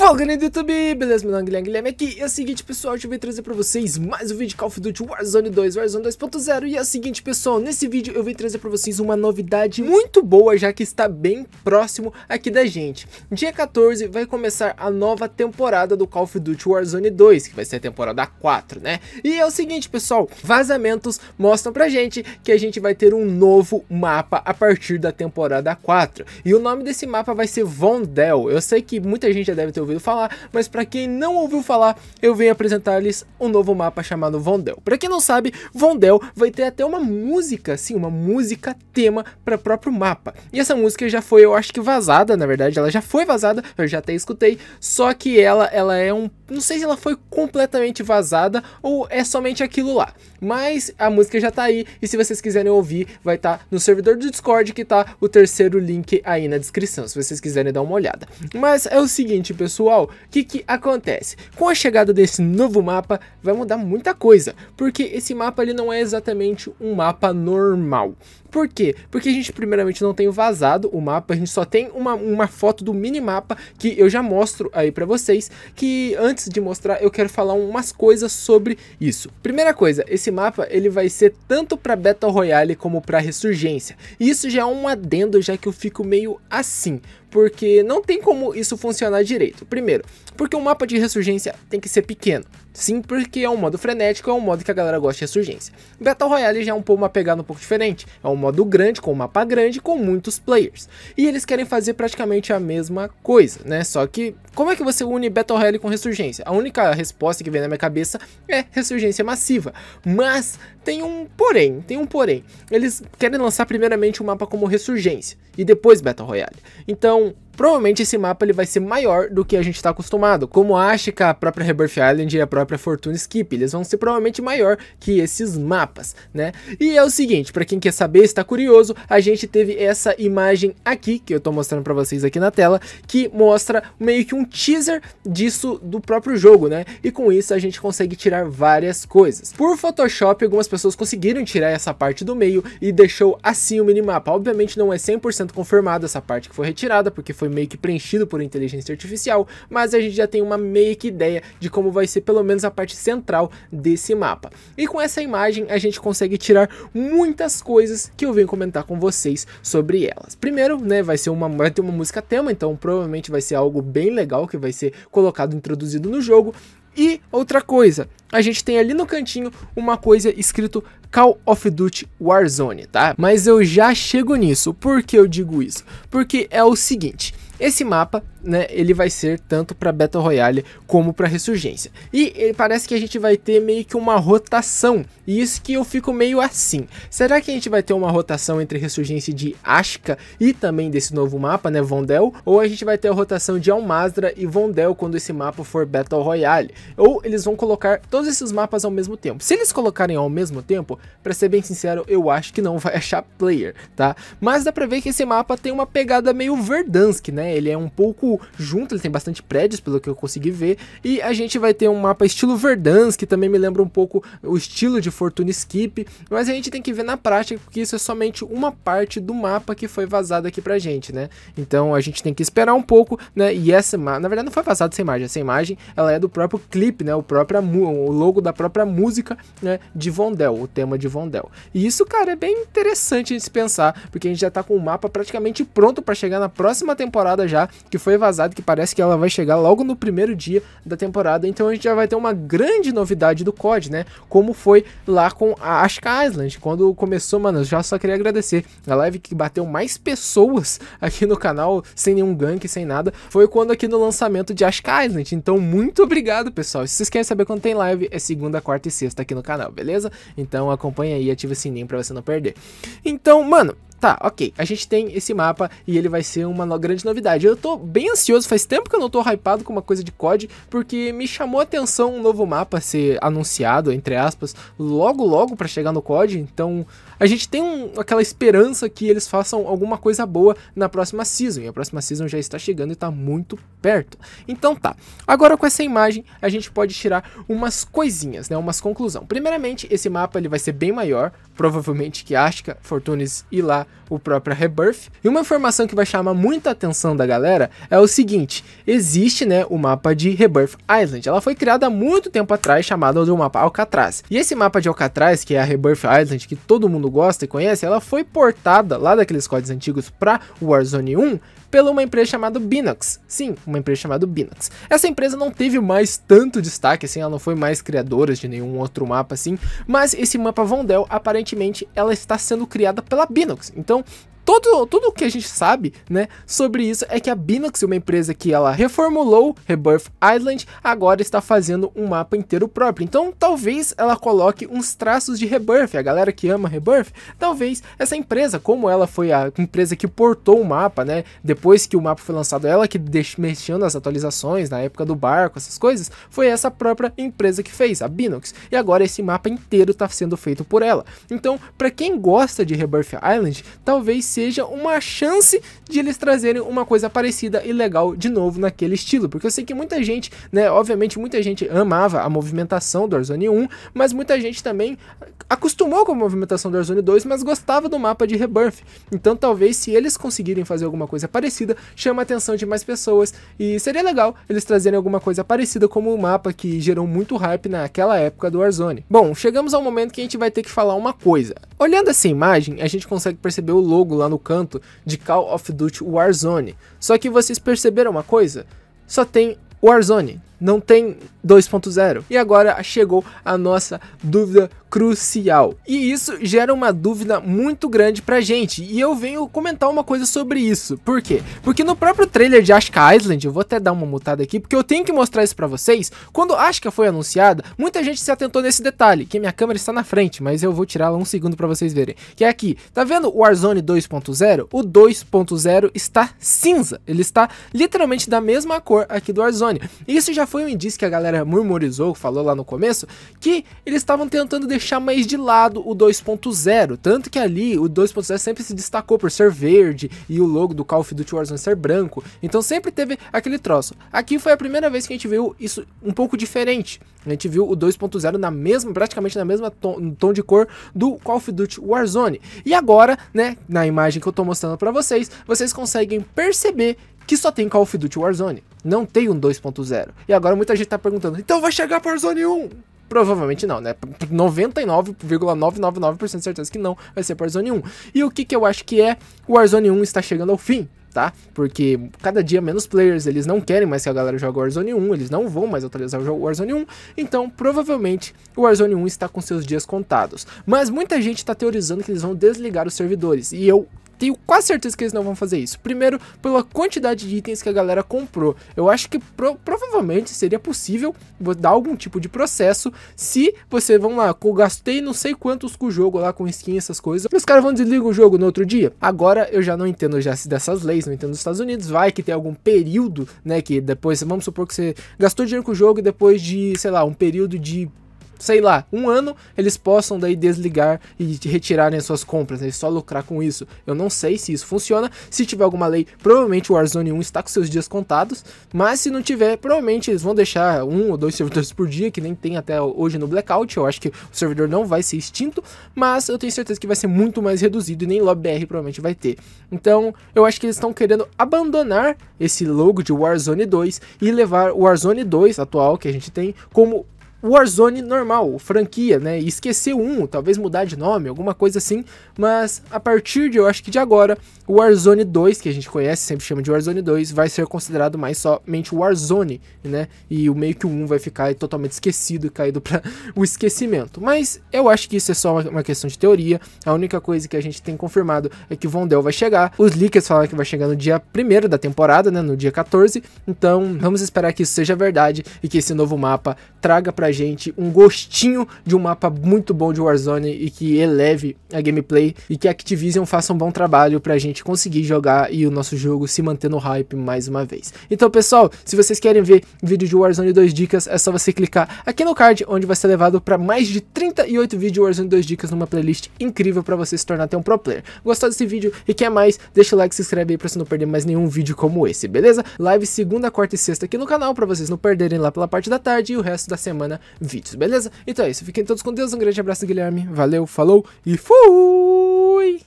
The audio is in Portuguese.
Fala galera do YouTube, beleza? Meu nome é Guilherme, Guilherme aqui E é o seguinte pessoal, eu vim trazer pra vocês mais um vídeo de Call of Duty Warzone 2, Warzone 2.0 E é o seguinte pessoal, nesse vídeo eu vim trazer pra vocês uma novidade muito boa Já que está bem próximo aqui da gente Dia 14 vai começar a nova temporada do Call of Duty Warzone 2 Que vai ser a temporada 4, né? E é o seguinte pessoal, vazamentos mostram pra gente Que a gente vai ter um novo mapa a partir da temporada 4 E o nome desse mapa vai ser Vondel Eu sei que muita gente já deve ter ouvido ouvido falar, mas para quem não ouviu falar, eu venho apresentar-lhes um novo mapa chamado Vondel. Para quem não sabe, Vondel vai ter até uma música, sim, uma música tema para o próprio mapa. E essa música já foi, eu acho que vazada, na verdade, ela já foi vazada, eu já até escutei, só que ela, ela é um, não sei se ela foi completamente vazada ou é somente aquilo lá. Mas a música já tá aí e se vocês quiserem ouvir, vai estar tá no servidor do Discord que tá o terceiro link aí na descrição, se vocês quiserem dar uma olhada. Mas é o seguinte, pessoal, pessoal, o que, que acontece? Com a chegada desse novo mapa, vai mudar muita coisa, porque esse mapa ele não é exatamente um mapa normal. Por quê? Porque a gente primeiramente não tem vazado o mapa, a gente só tem uma, uma foto do minimapa que eu já mostro aí para vocês, que antes de mostrar eu quero falar umas coisas sobre isso. Primeira coisa, esse mapa ele vai ser tanto para Battle Royale como para Ressurgência. E isso já é um adendo já que eu fico meio assim, porque não tem como isso funcionar direito. Primeiro, porque o mapa de ressurgência tem que ser pequeno. Sim, porque é um modo frenético, é um modo que a galera gosta de ressurgência. Battle Royale já é um pouco uma pegada um pouco diferente. É um modo grande, com um mapa grande, com muitos players. E eles querem fazer praticamente a mesma coisa, né? Só que, como é que você une Battle Royale com ressurgência? A única resposta que vem na minha cabeça é ressurgência massiva. Mas, tem um porém, tem um porém. Eles querem lançar primeiramente o um mapa como Ressurgência e depois Battle Royale. Então, Provavelmente esse mapa ele vai ser maior do que a gente está acostumado, como acha Ashika, a própria Rebirth Island e a própria Fortune Skip, eles vão ser provavelmente maior que esses mapas, né? E é o seguinte, para quem quer saber, está curioso, a gente teve essa imagem aqui, que eu estou mostrando para vocês aqui na tela, que mostra meio que um teaser disso do próprio jogo, né? E com isso a gente consegue tirar várias coisas. Por Photoshop, algumas pessoas conseguiram tirar essa parte do meio e deixou assim o minimapa. Obviamente não é 100% confirmado essa parte que foi retirada, porque foi meio que preenchido por inteligência artificial, mas a gente já tem uma meio que ideia de como vai ser pelo menos a parte central desse mapa. E com essa imagem a gente consegue tirar muitas coisas que eu venho comentar com vocês sobre elas. Primeiro, né, vai ser uma vai ter uma música tema, então provavelmente vai ser algo bem legal que vai ser colocado introduzido no jogo. E outra coisa, a gente tem ali no cantinho uma coisa escrito Call of Duty Warzone, tá? Mas eu já chego nisso. Por que eu digo isso? Porque é o seguinte, esse mapa né, ele vai ser tanto para Battle Royale como para Ressurgência. E eh, parece que a gente vai ter meio que uma rotação, e isso que eu fico meio assim. Será que a gente vai ter uma rotação entre Ressurgência de Ashka e também desse novo mapa, né, Vondel? Ou a gente vai ter a rotação de Almazdra e Vondel quando esse mapa for Battle Royale? Ou eles vão colocar todos esses mapas ao mesmo tempo? Se eles colocarem ao mesmo tempo, para ser bem sincero, eu acho que não vai achar player, tá? Mas dá pra ver que esse mapa tem uma pegada meio Verdansk, né? Ele é um pouco junto, ele tem bastante prédios, pelo que eu consegui ver. E a gente vai ter um mapa estilo Verdansk, que também me lembra um pouco o estilo de Fortune Skip. Mas a gente tem que ver na prática, porque isso é somente uma parte do mapa que foi vazado aqui pra gente, né? Então a gente tem que esperar um pouco, né? E essa na verdade não foi vazado essa imagem, essa imagem ela é do próprio clipe, né? O próprio o logo da própria música, né? De Vondel, o tema de Vondel. E isso, cara, é bem interessante a gente pensar, porque a gente já tá com o mapa praticamente pronto para chegar na próxima temporada já, que foi vazado que parece que ela vai chegar logo no primeiro dia da temporada. Então a gente já vai ter uma grande novidade do COD, né? Como foi lá com a Ashka Island. Quando começou, mano, já só queria agradecer. A live que bateu mais pessoas aqui no canal, sem nenhum gank, sem nada, foi quando aqui no lançamento de Ashka Island. Então, muito obrigado, pessoal. Se vocês querem saber quando tem live, é segunda, quarta e sexta aqui no canal, beleza? Então acompanha aí e ativa o sininho pra você não perder. Então, mano, tá, ok, a gente tem esse mapa e ele vai ser uma grande novidade. Eu tô bem ansioso, faz tempo que eu não tô hypado com uma coisa de COD, porque me chamou a atenção um novo mapa ser anunciado, entre aspas, logo logo para chegar no COD, então a gente tem um, aquela esperança que eles façam alguma coisa boa na próxima season. E a próxima season já está chegando e está muito perto. Então tá. Agora com essa imagem a gente pode tirar umas coisinhas, né? Umas conclusões. Primeiramente, esse mapa ele vai ser bem maior, provavelmente que Ashka, Fortunes e lá o próprio Rebirth. E uma informação que vai chamar muita atenção da galera é o seguinte: existe, né, o mapa de Rebirth Island. Ela foi criada há muito tempo atrás, chamada do mapa Alcatraz. E esse mapa de Alcatraz, que é a Rebirth Island, que todo mundo mundo gosta e conhece, ela foi portada lá daqueles códigos antigos para Warzone 1 pela uma empresa chamada Binux. Sim, uma empresa chamada Binux. Essa empresa não teve mais tanto destaque, assim, ela não foi mais criadora de nenhum outro mapa, assim, mas esse mapa Vondel, aparentemente, ela está sendo criada pela Binux. Então, todo, tudo o que a gente sabe, né, sobre isso é que a Binox, uma empresa que ela reformulou Rebirth Island, agora está fazendo um mapa inteiro próprio. Então, talvez ela coloque uns traços de Rebirth, a galera que ama Rebirth, talvez essa empresa, como ela foi a empresa que portou o mapa, né, depois que o mapa foi lançado, ela que mexeu nas atualizações, na época do barco, essas coisas, foi essa própria empresa que fez, a Binox. E agora esse mapa inteiro está sendo feito por ela. Então, para quem gosta de Rebirth Island, talvez seja seja uma chance de eles trazerem uma coisa parecida e legal de novo naquele estilo, porque eu sei que muita gente, né, obviamente muita gente amava a movimentação do Warzone 1, mas muita gente também acostumou com a movimentação do Warzone 2, mas gostava do mapa de Rebirth. Então talvez se eles conseguirem fazer alguma coisa parecida, chama a atenção de mais pessoas e seria legal eles trazerem alguma coisa parecida como o mapa que gerou muito hype naquela época do Warzone. Bom, chegamos ao momento que a gente vai ter que falar uma coisa. Olhando essa imagem, a gente consegue perceber o logo lá no canto de Call of Duty Warzone. Só que vocês perceberam uma coisa? Só tem Warzone, não tem 2.0. E agora chegou a nossa dúvida crucial. E isso gera uma dúvida muito grande pra gente, e eu venho comentar uma coisa sobre isso. Por quê? Porque no próprio trailer de Ashka Island, eu vou até dar uma mutada aqui, porque eu tenho que mostrar isso pra vocês, quando Ashka foi anunciada, muita gente se atentou nesse detalhe, que minha câmera está na frente, mas eu vou tirá-la um segundo pra vocês verem, que é aqui, tá vendo o Warzone 2.0? O 2.0 está cinza, ele está literalmente da mesma cor aqui do Warzone. E isso já foi um indício que a galera murmurizou, falou lá no começo, que eles estavam tentando deixar deixar mais de lado o 2.0, tanto que ali o 2.0 sempre se destacou por ser verde e o logo do Call of Duty Warzone ser branco, então sempre teve aquele troço. Aqui foi a primeira vez que a gente viu isso um pouco diferente, a gente viu o 2.0 na mesma, praticamente na mesma tom, tom de cor do Call of Duty Warzone. E agora, né, na imagem que eu tô mostrando para vocês, vocês conseguem perceber que só tem Call of Duty Warzone, não tem um 2.0. E agora muita gente tá perguntando, então vai chegar para Warzone 1? Provavelmente não, né? 99,999% de certeza que não vai ser o Warzone 1. E o que, que eu acho que é? O Warzone 1 está chegando ao fim tá? Porque cada dia menos players, eles não querem mais que a galera jogue Warzone 1, eles não vão mais atualizar o jogo Warzone 1, então provavelmente o Warzone 1 está com seus dias contados. Mas muita gente está teorizando que eles vão desligar os servidores, e eu tenho quase certeza que eles não vão fazer isso. Primeiro, pela quantidade de itens que a galera comprou. Eu acho que pro provavelmente seria possível dar algum tipo de processo se você, vamos lá, eu gastei não sei quantos com o jogo lá, com skin, essas coisas, e os caras vão desligar o jogo no outro dia. Agora, eu já não entendo já se dessas leis, não entendo Estados Unidos, vai que tem algum período, né, que depois, vamos supor que você gastou dinheiro com o jogo e depois de, sei lá, um período de sei lá, um ano, eles possam daí desligar e retirarem as suas compras, né? E só lucrar com isso. Eu não sei se isso funciona. Se tiver alguma lei, provavelmente o Warzone 1 está com seus dias contados. Mas se não tiver, provavelmente eles vão deixar um ou dois servidores por dia, que nem tem até hoje no Blackout. Eu acho que o servidor não vai ser extinto, mas eu tenho certeza que vai ser muito mais reduzido e nem R provavelmente vai ter. Então, eu acho que eles estão querendo abandonar esse logo de Warzone 2 e levar o Warzone 2 atual que a gente tem como Warzone normal, franquia, né? Esquecer um, talvez mudar de nome, alguma coisa assim. Mas a partir de, eu acho que de agora, o Warzone 2, que a gente conhece, sempre chama de Warzone 2, vai ser considerado mais somente Warzone, né? E o meio que o 1 vai ficar totalmente esquecido e caído para o esquecimento. Mas eu acho que isso é só uma questão de teoria. A única coisa que a gente tem confirmado é que o Vondel vai chegar. Os leakers falaram que vai chegar no dia 1 da temporada, né? No dia 14. Então vamos esperar que isso seja verdade e que esse novo mapa traga pra gente um gostinho de um mapa muito bom de Warzone e que eleve a gameplay e que a Activision faça um bom trabalho pra gente conseguir jogar e o nosso jogo se manter no hype mais uma vez. Então, pessoal, se vocês querem ver vídeo de Warzone 2 dicas, é só você clicar aqui no card, onde vai ser levado para mais de 38 vídeos de Warzone 2 dicas numa playlist incrível para você se tornar até um pro player. Gostou desse vídeo e quer mais? Deixa o like, se inscreve aí para você não perder mais nenhum vídeo como esse, beleza? Live segunda, quarta e sexta aqui no canal para vocês não perderem lá pela parte da tarde e o resto da semana vídeos, beleza? Então é isso, fiquem todos com Deus, um grande abraço Guilherme, valeu, falou e fui!